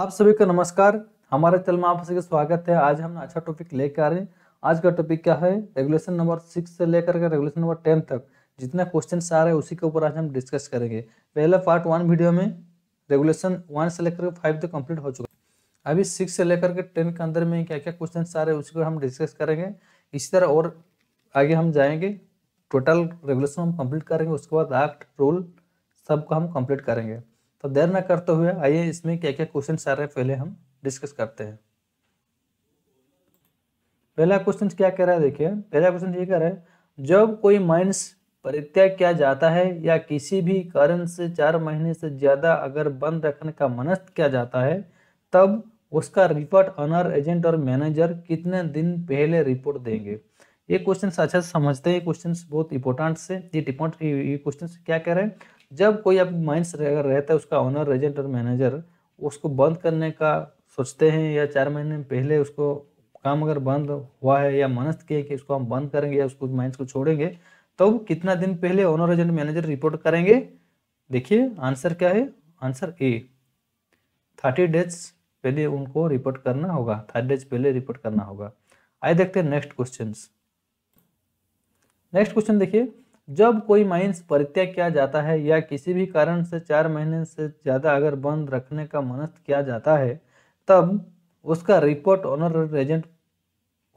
आप सभी का नमस्कार हमारे चैनल में आप सभी का स्वागत है आज हम अच्छा टॉपिक लेकर आ रहे हैं आज का टॉपिक क्या है रेगुलेशन नंबर सिक्स से लेकर के रेगुलेशन नंबर टेन तक जितना क्वेश्चन आ रहे हैं उसी के ऊपर आज हम डिस्कस करेंगे पहले पार्ट वन वीडियो में रेगुलेशन वन से लेकर फाइव तक कम्प्लीट हो चुका है अभी सिक्स से लेकर के टेन के अंदर में क्या क्या क्वेश्चन आ रहे हैं उसी को हम डिस्कस करेंगे इसी तरह और आगे हम जाएंगे टोटल रेगुलेशन हम कंप्लीट करेंगे उसके बाद एक्ट रूल सबको हम कंप्लीट करेंगे तो देर ना करते हुए आइए इसमें क्या क्या क्वेश्चन आ रहे हैं पहले हम डिस्कस करते हैं पहला क्वेश्चन क्या कह रहा है देखिए पहला क्वेश्चन ये कह रहा है जब कोई माइंस परित्याग किया जाता है या किसी भी कारण से चार महीने से ज़्यादा अगर बंद रखने का मनस्थ किया जाता है तब उसका रिपोर्ट ऑनर एजेंट और मैनेजर कितने दिन पहले रिपोर्ट देंगे ये क्वेश्चन अच्छा से समझते हैं ये क्वेश्चन बहुत इंपॉर्टेंट से ये डिपोर्ट ये क्वेश्चन क्या कह रहे हैं जब कोई आप माइंस अगर रहता है उसका ऑनर रेजेंट और मैनेजर उसको बंद करने का सोचते हैं या चार महीने पहले उसको काम अगर बंद हुआ है या मनस्त किए कि उसको हम बंद करेंगे या उसको माइंस को छोड़ेंगे तब तो कितना दिन पहले ऑनर एजेंट मैनेजर रिपोर्ट करेंगे देखिए आंसर क्या है आंसर ए थर्टी डेज पहले उनको रिपोर्ट करना होगा थर्टी डेज पहले रिपोर्ट करना होगा आइए देखते हैं नेक्स्ट क्वेश्चंस नेक्स्ट क्वेश्चन देखिए जब कोई माइंस परित्याग किया जाता है या किसी भी कारण से चार महीने से ज़्यादा अगर बंद रखने का मनस्थ किया जाता है तब उसका report owner agent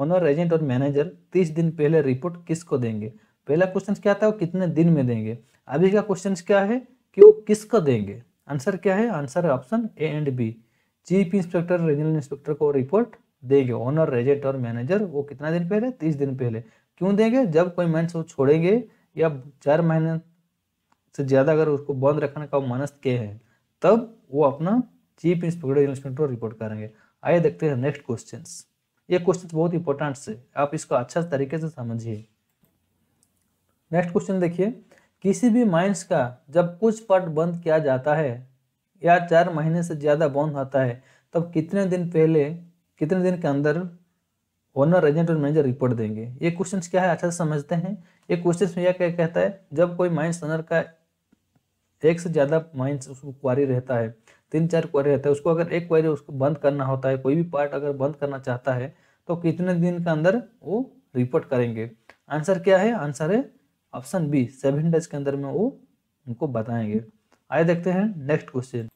owner agent और मैनेजर तीस दिन पहले रिपोर्ट किसको देंगे पहला क्वेश्चन क्या था वो कितने दिन में देंगे अभी का क्वेश्चन क्या है कि वो किसको देंगे आंसर क्या है answer option A and B chief inspector regional inspector को रिपोर्ट देंगे ऑनर एजेंट और मैनेजर वो कितना दिन पहले तीस दिन पहले क्यों देंगे जब कोई माइनस वो छोड़ेंगे या चार महीने से ज़्यादा अगर उसको बंद रखने का मनस्थ के हैं तब वो अपना चीफ इंस्पेक्टर इंस्पेक्टर रिपोर्ट करेंगे आइए देखते हैं नेक्स्ट क्वेश्चन ये क्वेश्चन बहुत इंपॉर्टेंट से आप इसको अच्छा तरीके से समझिए नेक्स्ट क्वेश्चन देखिए किसी भी माइंस का जब कुछ पार्ट बंद किया जाता है या चार महीने से ज़्यादा बंद होता है तब कितने दिन पहले कितने दिन के अंदर ओनर एजेंट और मैनेजर रिपोर्ट देंगे ये क्वेश्चंस क्या है अच्छा से समझते हैं ये में यह क्या कहता है जब कोई माइंस ओनर का एक से ज़्यादा माइंस उसको क्वारी रहता है तीन चार क्वारी रहता है उसको अगर एक क्वारी उसको बंद करना होता है कोई भी पार्ट अगर बंद करना चाहता है तो कितने दिन के अंदर वो रिपोर्ट करेंगे आंसर क्या है आंसर है ऑप्शन बी सेवन डेज के अंदर में वो उनको बताएंगे आइए देखते हैं नेक्स्ट क्वेश्चन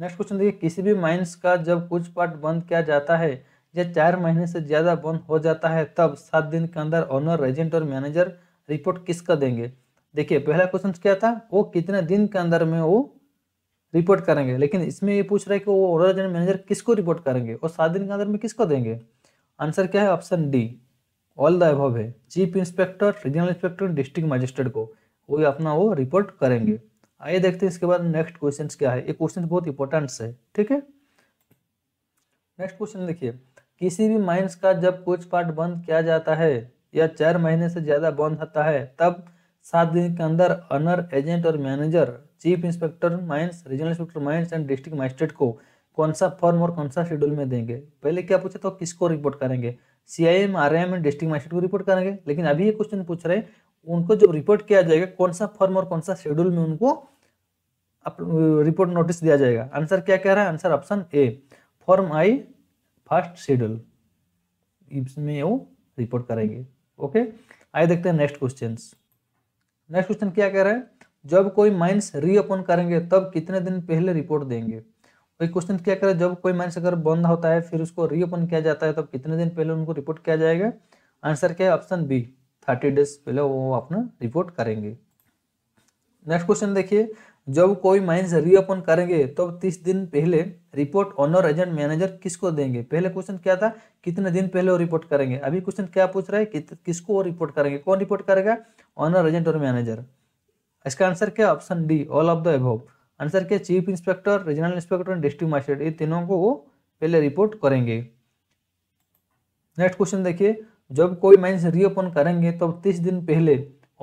नेक्स्ट क्वेश्चन देखिए किसी भी माइंस का जब कुछ पार्ट बंद किया जाता है यह चार महीने से ज़्यादा बंद हो जाता है तब सात दिन के अंदर ऑनर एजेंट और मैनेजर रिपोर्ट किसका देंगे देखिए पहला क्वेश्चन क्या था वो कितने दिन के अंदर में वो रिपोर्ट करेंगे लेकिन इसमें ये पूछ रहा है कि वो ऑनर एजेंट मैनेजर किसको रिपोर्ट करेंगे और सात दिन के अंदर में किसको देंगे आंसर क्या है option D all the above है chief inspector regional inspector district magistrate को वो अपना वो रिपोर्ट करेंगे आइए देखते हैं इसके बाद नेक्स्ट क्वेश्चन क्या है ये क्वेश्चन बहुत इंपॉर्टेंट है ठीक है नेक्स्ट क्वेश्चन देखिए किसी भी माइंस का जब कुछ पार्ट बंद किया जाता है या चार महीने से ज़्यादा बंद होता है तब सात दिन के अंदर अनर एजेंट और manager chief inspector mines regional inspector mines and district magistrate को कौन सा फॉर्म और कौन सा शेड्यूल में देंगे पहले क्या पूछे तो किसको रिपोर्ट करेंगे C I M R M and district magistrate को रिपोर्ट करेंगे लेकिन अभी ये क्वेश्चन पूछ रहे हैं उनको जो रिपोर्ट किया जाएगा कौन सा फॉर्म और कौन सा शेड्यूल में उनको रिपोर्ट नोटिस दिया जाएगा आंसर क्या कह रहा है answer option A for my first schedule इसमें वो रिपोर्ट करेंगे ओके आइए देखते हैं नेक्स्ट क्वेश्चन नेक्स्ट क्वेश्चन क्या कह रहा है जब कोई माइंस रीओपन करेंगे तब कितने दिन पहले रिपोर्ट देंगे वही क्वेश्चन क्या करें जब कोई माइंस अगर बंद होता है फिर उसको रीओपन किया जाता है तब कितने दिन पहले उनको रिपोर्ट किया जाएगा आंसर क्या है ऑप्शन बी थर्टी डेज पहले वो अपना रिपोर्ट करेंगे नेक्स्ट क्वेश्चन देखिए जब कोई माइंस रीओपन करेंगे तो तीस दिन पहले रिपोर्ट ऑनर एजेंट मैनेजर किसको देंगे पहले क्वेश्चन क्या था कितने दिन पहले वो रिपोर्ट करेंगे अभी क्वेश्चन क्या पूछ रहा है कि, किसको वो रिपोर्ट करेंगे कौन रिपोर्ट करेगा ऑनर एजेंट और मैनेजर इसका आंसर क्या option D all of the above answer क्या चीफ इंस्पेक्टर रीजनल इंस्पेक्टर और डिस्ट्रिक्ट मजिस्ट्रेट ये तीनों को वो पहले रिपोर्ट करेंगे नेक्स्ट क्वेश्चन देखिए जब कोई माइंस रीओपन करेंगे तब तो तीस दिन पहले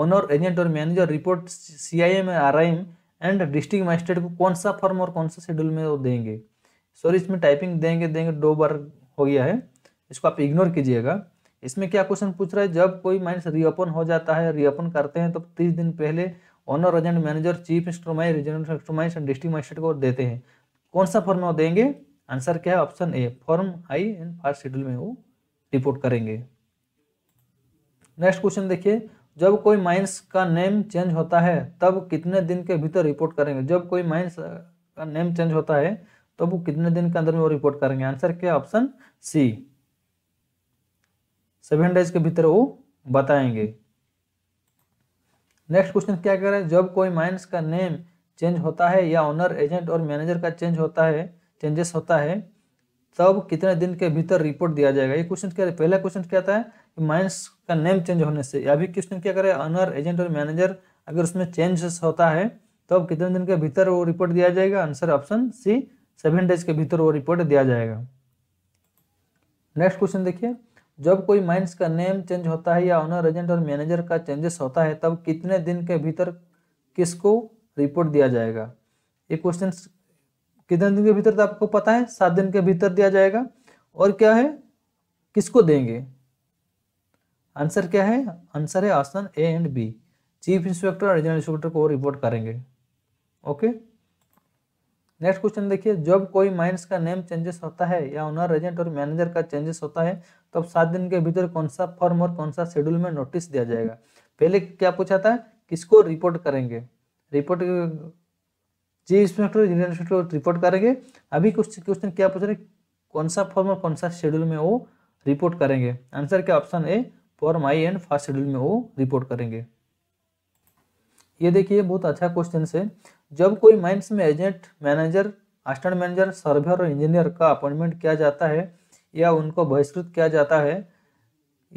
ऑनर एजेंट और manager report C I M R I M and district magistrate को कौन सा फॉर्म और कौन सा शेड्यूल में वो देंगे सॉरी इसमें टाइपिंग देंगे देंगे दो बार हो गया है इसको आप इग्नोर कीजिएगा इसमें क्या क्वेश्चन पूछ रहा है जब कोई माइंस रीओपन हो जाता है रीओपन करते हैं तो तीस दिन पहले ऑनर एजेंट मैनेजर चीफ इंस्ट्रोमाइज रीजनल इंस्ट्रोमाइज एंड डिस्ट्रिक्ट मजिस्ट्रेट को देते हैं कौन सा फॉर्म वो देंगे आंसर क्या है option A form I and first schedule में वो रिपोर्ट करेंगे नेक्स्ट क्वेश्चन देखिए जब कोई माइंस का नेम चेंज होता है तब कितने दिन के भीतर रिपोर्ट करेंगे जब कोई माइंस का नेम चेंज होता है तब वो कितने दिन के अंदर में वो रिपोर्ट करेंगे आंसर क्या ऑप्शन सी सेवन डेज के भीतर वो बताएंगे नेक्स्ट क्वेश्चन क्या कह रहे हैं जब कोई माइंस का नेम चेंज होता है या ओनर एजेंट और मैनेजर का चेंज होता है चेंजेस होता है तब कितने दिन के भीतर रिपोर्ट दिया जाएगा ये क्वेश्चन क्या पहला क्वेश्चन क्या था माइंस का नेम चेंज होने से या भी क्वेश्चन क्या करे ऑनर एजेंट और मैनेजर अगर उसमें चेंजेस होता है तो अब कितने दिन के भीतर वो रिपोर्ट दिया जाएगा answer option C seven days के भीतर वो रिपोर्ट दिया जाएगा नेक्स्ट क्वेश्चन देखिए जब कोई माइंस का नेम चेंज होता है या ऑनर एजेंट और मैनेजर का चेंजेस होता है तब कितने दिन के भीतर किसको रिपोर्ट दिया जाएगा ये क्वेश्चन कितने दिन के भीतर तो आपको पता है सात दिन के भीतर दिया जाएगा और क्या है किसको देंगे आंसर क्या है आंसर है option A and B chief inspector और रीजनल इंस्पेक्टर को रिपोर्ट करेंगे ओके नेक्स्ट क्वेश्चन देखिए जब कोई माइंस का नेम चेंजेस होता है या ओनर एजेंट और मैनेजर का चेंजेस होता है तब तो सात दिन के भीतर कौन सा फॉर्म और कौन सा शेड्यूल में नोटिस दिया जाएगा पहले क्या पूछा था किसको रिपोर्ट करेंगे रिपोर्ट जी इंस्पेक्टर जी इंस्पेक्टर रिपोर्ट करेंगे अभी कुछ क्वेश्चन क्या पूछ रहे कौन सा फॉर्म और कौन सा शेड्यूल में वो रिपोर्ट करेंगे आंसर क्या ऑप्शन ए फॉर तो माई एंड फास्ट शेड्यूल में वो रिपोर्ट करेंगे ये देखिए बहुत अच्छा क्वेश्चन है जब कोई माइंस में agent manager assistant manager surveyor और इंजीनियर का अपॉइंटमेंट किया जाता है या उनको बहिष्कृत किया जाता है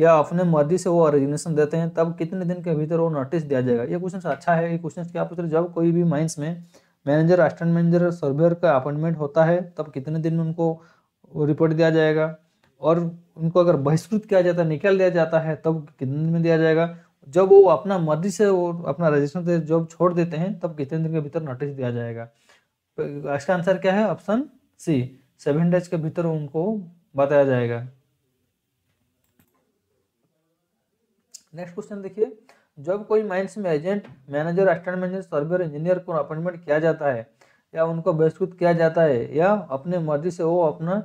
या अपने मर्जी से वो रेजिग्नेशन देते हैं तब कितने दिन के भीतर वो नोटिस दिया जाएगा ये क्वेश्चन अच्छा है ये क्वेश्चन क्या पूछ रहे जब कोई भी माइंस में मैनेजर असिस्टेंट मैनेजर सर्वेयर का अपॉइंटमेंट होता है तब कितने दिन में उनको रिपोर्ट दिया जाएगा और उनको अगर बहिष्कृत किया जाता है निकाल दिया जाता है तब कितने दिन में दिया जाएगा जब वो अपना मर्जी से वो अपना रजिस्ट्रेशन से जॉब छोड़ देते हैं तब कितने दिन के भीतर नोटिस दिया जाएगा इसका आंसर क्या है ऑप्शन सी सेवन डेज के भीतर उनको बताया जाएगा नेक्स्ट क्वेश्चन देखिए जब कोई माइंस में agent manager assistant manager surveyor engineer को अपॉइंटमेंट किया जाता है या उनको बहिष्कृत किया जाता है या अपने मर्जी से वो अपना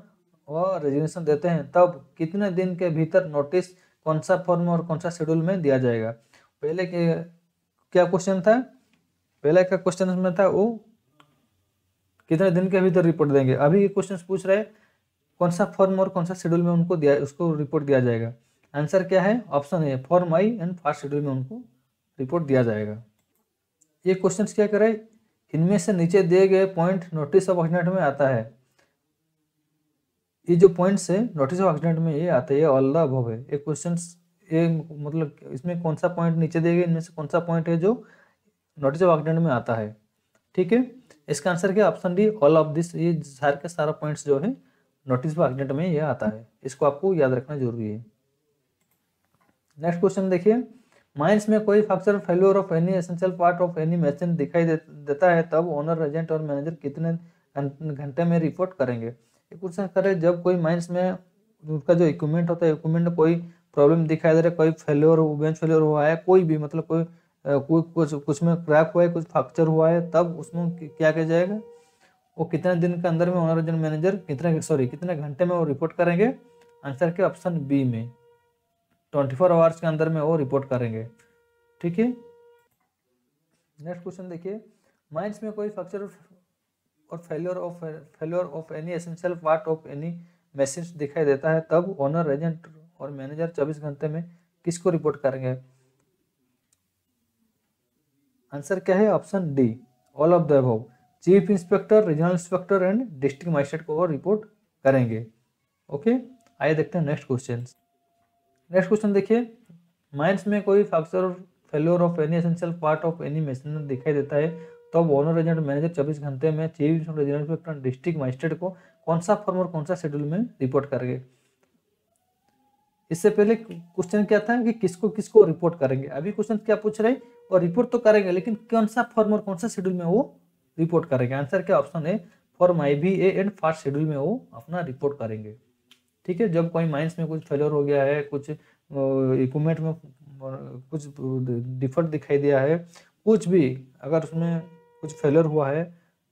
वह रेजिग्नेशन देते हैं तब कितने दिन के भीतर नोटिस कौन सा फॉर्म और कौन सा शेड्यूल में दिया जाएगा पहले के क्या क्वेश्चन था पहले का क्वेश्चन में था वो कितने दिन के भीतर रिपोर्ट देंगे अभी ये क्वेश्चन पूछ रहे कौन सा फॉर्म और कौन सा शेड्यूल में उनको दिया उसको रिपोर्ट दिया जाएगा आंसर क्या है option A form I and first schedule में उनको रिपोर्ट दिया जाएगा ये क्वेश्चन क्या करे इनमें से नीचे दिए गए पॉइंट नोटिस ऑफ अटमेंट में आता है ये जो पॉइंट्स है नोटिस ऑफ एक्सीडेंट में ये आता है ऑल द अभव है ये क्वेश्चन ये मतलब इसमें कौन सा पॉइंट नीचे दिए गए इनमें से कौन सा पॉइंट है जो नोटिस ऑफ एक्सीडेंट में आता है ठीक है इसका आंसर क्या option D all of this ये सारे के सारा पॉइंट्स जो है नोटिस ऑफ एक्सीडेंट में ये आता है इसको आपको याद रखना जरूरी है नेक्स्ट क्वेश्चन देखिए माइंस में कोई fracture failure of any essential part of any machine दिखाई दे, देता है तब ओनर एजेंट और मैनेजर कितने घंटे में रिपोर्ट करेंगे कुछ करें जब कोई माइंस में उसका जो इक्विपमेंट होता है इक्विपमेंट में कोई प्रॉब्लम दिखाई दे रहा है कोई फेल्योर बेंच फेल्योर हुआ है कोई भी मतलब कोई कोई कुछ कुछ में क्रैक हुआ है कुछ फ्रैक्चर हुआ है तब उसमें क्या किया जाएगा वो कितने दिन के अंदर में ऑनर जनरल मैनेजर कितने सॉरी कितने घंटे में वो रिपोर्ट करेंगे आंसर के ऑप्शन बी में ट्वेंटी फोर आवर्स के अंदर में वो रिपोर्ट करेंगे ठीक है नेक्स्ट क्वेश्चन देखिए माइंस में कोई फ्रैक्चर और failure of failure of any essential part of any message दिखाई देता है तब ओनर एजेंट और मैनेजर 24 घंटे में किसको रिपोर्ट करेंगे आंसर क्या है option D all of the above chief inspector regional inspector and district magistrate को रिपोर्ट करेंगे ओके आइए देखते हैं नेक्स्ट क्वेश्चन नेक्स्ट क्वेश्चन देखिए माइंस में कोई fracture failure of any essential part of any machinery दिखाई देता है तब ऑनर रेजिडेंट मैनेजर चौबीस घंटे में चीफ रेजिडेंट अपना डिस्ट्रिक्ट मजिस्ट्रेट को कौन सा फॉर्म और कौन सा शेड्यूल में रिपोर्ट करेंगे इससे पहले क्वेश्चन क्या था कि किसको किसको रिपोर्ट करेंगे अभी क्वेश्चन क्या पूछ रहे और रिपोर्ट तो करेंगे लेकिन कौन सा फॉर्म और कौन सा शेड्यूल में वो रिपोर्ट करेंगे आंसर क्या ऑप्शन है form I B A and first schedule में वो अपना रिपोर्ट करेंगे ठीक है जब कोई माइंस में कुछ फेलर हो गया है कुछ इक्विपमेंट में कुछ डिफर्ट दिखाई दिया है कुछ भी अगर उसमें कुछ फेलियर हुआ है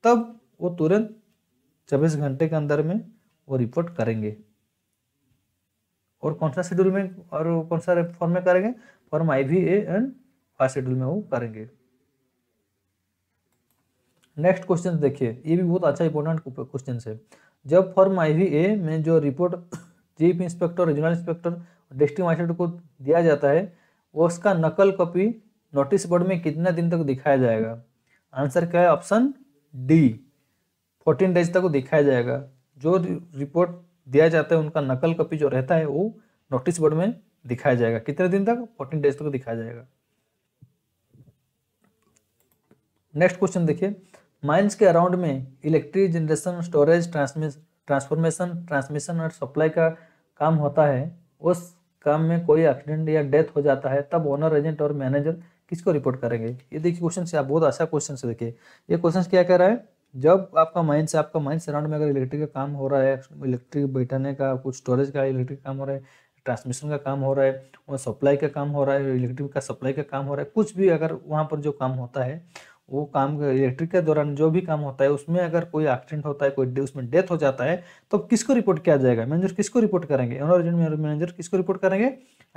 तब वो तुरंत चौबीस घंटे के अंदर में वो रिपोर्ट करेंगे और कौन सा शेड्यूल में और कौन सा फॉर्म में करेंगे form I V A and first schedule में वो करेंगे नेक्स्ट क्वेश्चन देखिए ये भी बहुत अच्छा इंपॉर्टेंट क्वेश्चन है जब फॉर्म आई वी ए में जो report chief inspector regional inspector district magistrate को दिया जाता है उसका नकल कॉपी नोटिस बोर्ड में कितने दिन तक दिखाया जाएगा आंसर क्या है ऑप्शन डी फोर्टीन डेज तक वो दिखाया जाएगा जो रिपोर्ट दिया जाता है उनका नकल कॉपी जो रहता है वो नोटिस बोर्ड में दिखाया जाएगा कितने दिन तक फोर्टीन डेज तक दिखाया जाएगा नेक्स्ट क्वेश्चन देखिए माइंस के अराउंड में electric generation storage transformation transmission और सप्लाई का काम होता है उस काम में कोई एक्सीडेंट या डेथ हो जाता है तब ओनर एजेंट और मैनेजर किसको रिपोर्ट करेंगे ये देखिए क्वेश्चन से आप बहुत अच्छा क्वेश्चन से देखिए ये क्वेश्चन क्या कह रहा है जब आपका माइंड से आपका माइंड सराउंड में अगर इलेक्ट्रिक का काम हो रहा है इलेक्ट्रिक बैठाने का कुछ स्टोरेज का इलेक्ट्रिक काम हो रहा है ट्रांसमिशन का काम हो रहा है वहाँ सप्लाई का काम हो रहा है इलेक्ट्रिक का सप्लाई का काम हो रहा है कुछ भी अगर वहाँ पर जो काम होता है वो काम इलेक्ट्रिक के दौरान जो भी काम होता है उसमें अगर कोई एक्सीडेंट होता है कोई उसमें डेथ हो जाता है तो किसको रिपोर्ट किया जाएगा मैनेजर किसको रिपोर्ट करेंगे ओनर मैनेजर किसको रिपोर्ट करेंगे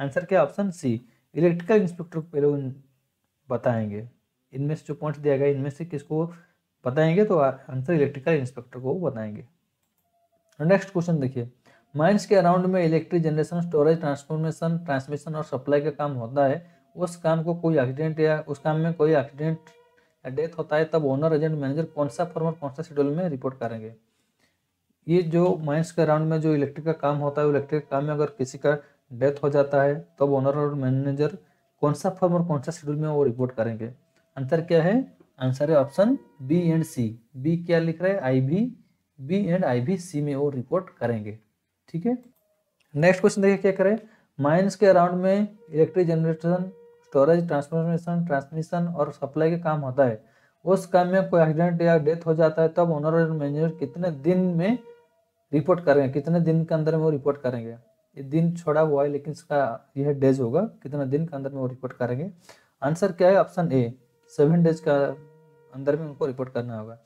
आंसर क्या ऑप्शन सी इलेक्ट्रिकल इंस्पेक्टर बताएंगे इनमें से जो पॉइंट्स दिया गया इनमें से किसको बताएंगे तो आंसर इलेक्ट्रिकल इंस्पेक्टर को बताएंगे नेक्स्ट क्वेश्चन देखिए माइंस के अराउंड में electric generation storage transformation transmission और सप्लाई का काम होता है उस काम को कोई एक्सीडेंट या उस काम में कोई एक्सीडेंट या डेथ होता है तब ओनर एजेंट मैनेजर कौन सा फॉर्म और कौन सा शेड्यूल में रिपोर्ट करेंगे ये जो माइंस के अराउंड में जो इलेक्ट्रिक का काम होता है इलेक्ट्रिक काम में अगर किसी का डेथ हो जाता है तब ओनर और मैनेजर कौन सा फॉर्म और कौन सा शेड्यूल में वो रिपोर्ट करेंगे आंसर क्या है आंसर है option B and C B क्या लिख रहे हैं आई भी बी एंड आई भी सी में वो रिपोर्ट करेंगे ठीक है नेक्स्ट क्वेश्चन देखिए क्या करें माइंस के अराउंड में electric generation storage transformation transmission और सप्लाई के काम होता है उस काम में कोई एक्सीडेंट या डेथ हो जाता है तब ओनर और मैनेजर कितने दिन में रिपोर्ट करेंगे कितने दिन के अंदर में वो रिपोर्ट करेंगे ये दिन छोड़ा हुआ है लेकिन इसका यह डेज होगा कितना दिन के अंदर में वो रिपोर्ट करेंगे आंसर क्या है ऑप्शन ए सेवन डेज का अंदर में उनको रिपोर्ट करना होगा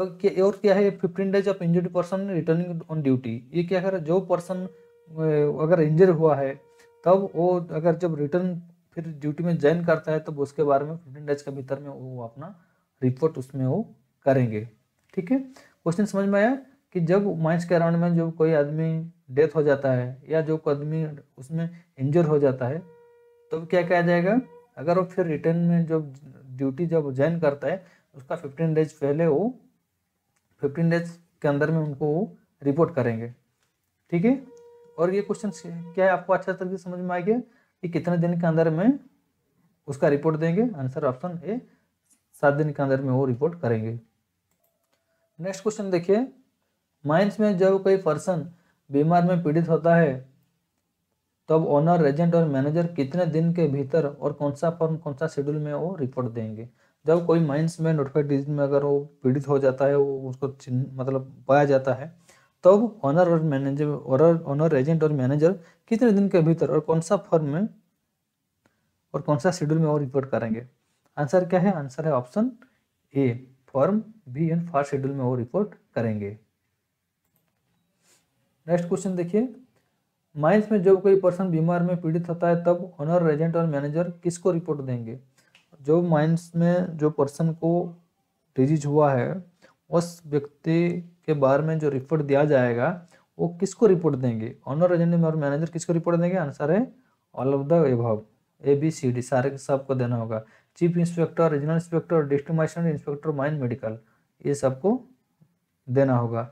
और क्या है fifteen days of injured person returning on duty ये क्या कर जो पर्सन अगर इंजर हुआ है तब वो अगर जब रिटर्न फिर ड्यूटी में ज्वाइन करता है तब उसके बारे में फिफ्टीन डेज के भीतर में वो अपना रिपोर्ट उसमें वो करेंगे ठीक है क्वेश्चन समझ में आया कि जब मैच के राउंड में जो कोई आदमी डेथ हो जाता है या जो कोई आदमी उसमें इंजर हो जाता है तब तो क्या कहा जाएगा अगर वो फिर रिटर्न में जब ड्यूटी जब ज्वाइन करता है उसका फिफ्टीन डेज पहले वो फिफ्टीन डेज के अंदर में उनको वो रिपोर्ट करेंगे ठीक है और ये क्वेश्चन क्या है आपको अच्छा तरीके से समझ में आ गया कि कितने दिन के अंदर में उसका रिपोर्ट देंगे आंसर ऑप्शन ए सात दिन के अंदर में वो रिपोर्ट करेंगे नेक्स्ट क्वेश्चन देखिए माइंस में जब कोई पर्सन बीमार में पीड़ित होता है तब तो ऑनर रेजेंट और मैनेजर कितने दिन के भीतर और कौन सा फॉर्म कौन सा शेड्यूल में वो रिपोर्ट देंगे जब कोई माइंस में नोटिफाइड डिजीज में अगर वो पीड़ित हो जाता है वो उसको मतलब पाया जाता है तब तो ऑनर और मैनेजर और ऑनर एजेंट और मैनेजर कितने दिन के भीतर और कौन सा फॉर्म में और कौन सा शेड्यूल में वो रिपोर्ट करेंगे आंसर क्या है आंसर है option A form B and first schedule में वो रिपोर्ट करेंगे नेक्स्ट क्वेश्चन देखिए माइंस में जब कोई पर्सन बीमार में पीड़ित होता है तब ऑनर रेजेंट और मैनेजर किसको रिपोर्ट देंगे जो माइंस में जो पर्सन को डिजीज हुआ है उस व्यक्ति के बारे में जो रिपोर्ट दिया जाएगा वो किसको रिपोर्ट देंगे ऑनर एजेंट और मैनेजर किसको रिपोर्ट देंगे आंसर है all of the above A B C D सारे सबको देना होगा chief inspector regional inspector district magistrate inspector mine medical ये सबको देना होगा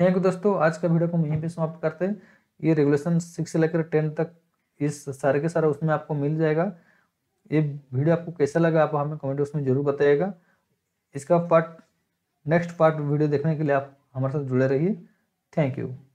थैंक यू दोस्तों आज का वीडियो को हम यहीं पे समाप्त करते हैं ये रेगुलेशन सिक्स से लेकर टेन तक इस सारे के सारा उसमें आपको मिल जाएगा ये वीडियो आपको कैसा लगा आप हमें कमेंट बॉक्स में जरूर बताइएगा इसका पार्ट नेक्स्ट पार्ट वीडियो देखने के लिए आप हमारे साथ जुड़े रहिए थैंक यू